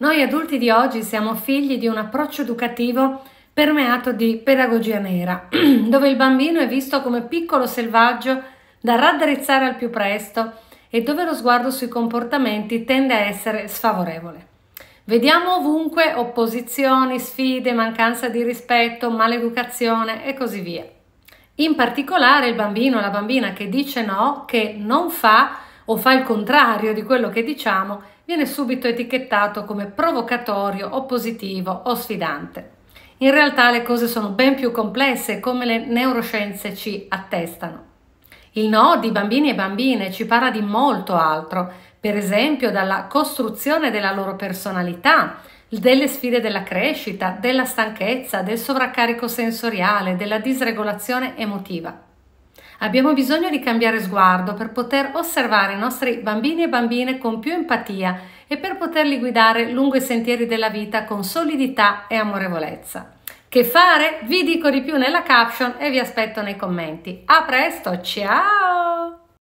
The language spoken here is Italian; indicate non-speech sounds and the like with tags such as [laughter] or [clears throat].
Noi adulti di oggi siamo figli di un approccio educativo permeato di pedagogia nera, [clears throat] dove il bambino è visto come piccolo selvaggio da raddrizzare al più presto e dove lo sguardo sui comportamenti tende a essere sfavorevole. Vediamo ovunque opposizioni, sfide, mancanza di rispetto, maleducazione e così via. In particolare il bambino o la bambina che dice no, che non fa, o fa il contrario di quello che diciamo, viene subito etichettato come provocatorio, oppositivo o sfidante. In realtà le cose sono ben più complesse come le neuroscienze ci attestano. Il no di bambini e bambine ci parla di molto altro, per esempio dalla costruzione della loro personalità, delle sfide della crescita, della stanchezza, del sovraccarico sensoriale, della disregolazione emotiva. Abbiamo bisogno di cambiare sguardo per poter osservare i nostri bambini e bambine con più empatia e per poterli guidare lungo i sentieri della vita con solidità e amorevolezza. Che fare? Vi dico di più nella caption e vi aspetto nei commenti. A presto, ciao!